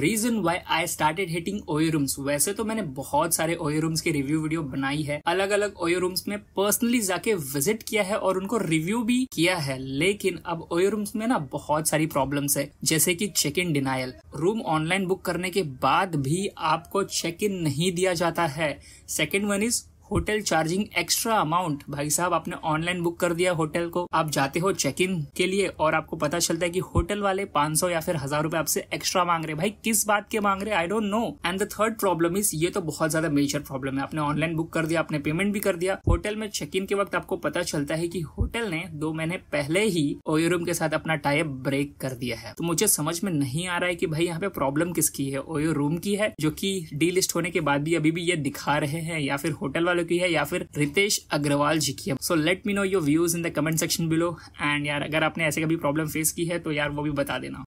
reason why I started hitting room वैसे तो मैंने बहुत सारे रूम की रिव्यू वीडियो बनाई है अलग अलग ओयरूम्स में पर्सनली जाके विजिट किया है और उनको रिव्यू भी किया है लेकिन अब रूम में ना बहुत सारी प्रॉब्लम्स है जैसे कि check in denial room online book करने के बाद भी आपको चेक इन नहीं दिया जाता है second one is hotel charging extra amount भाई साहब आपने ऑनलाइन बुक कर दिया होटल को आप जाते हो चेक इन के लिए और आपको पता चलता है कि होटल वाले 500 या फिर हजार रूपए आपसे एक्स्ट्रा मांग रहे भाई किस बात के मांग रहे I don't know and the third problem is ये तो बहुत ज्यादा मेजर प्रॉब्लम है आपने ऑनलाइन बुक कर दिया आपने पेमेंट भी कर दिया होटल में चेक इन के वक्त आपको पता चलता है की होटल ने दो महीने पहले ही ओयोरूम के साथ अपना टाइप ब्रेक कर दिया है तो मुझे समझ में नहीं आ रहा है की भाई यहाँ पे प्रॉब्लम किसकी है ओयो रूम की है जो की डीलिस्ट होने के बाद भी अभी भी ये दिखा रहे हैं या फिर होटल वाले वालों की है या फिर रितेश अग्रवाल जी की है so let me know your views in the comment section below and यार अगर आपने ऐसे कभी प्रॉब्लम फेस की है तो यार वो भी बता देना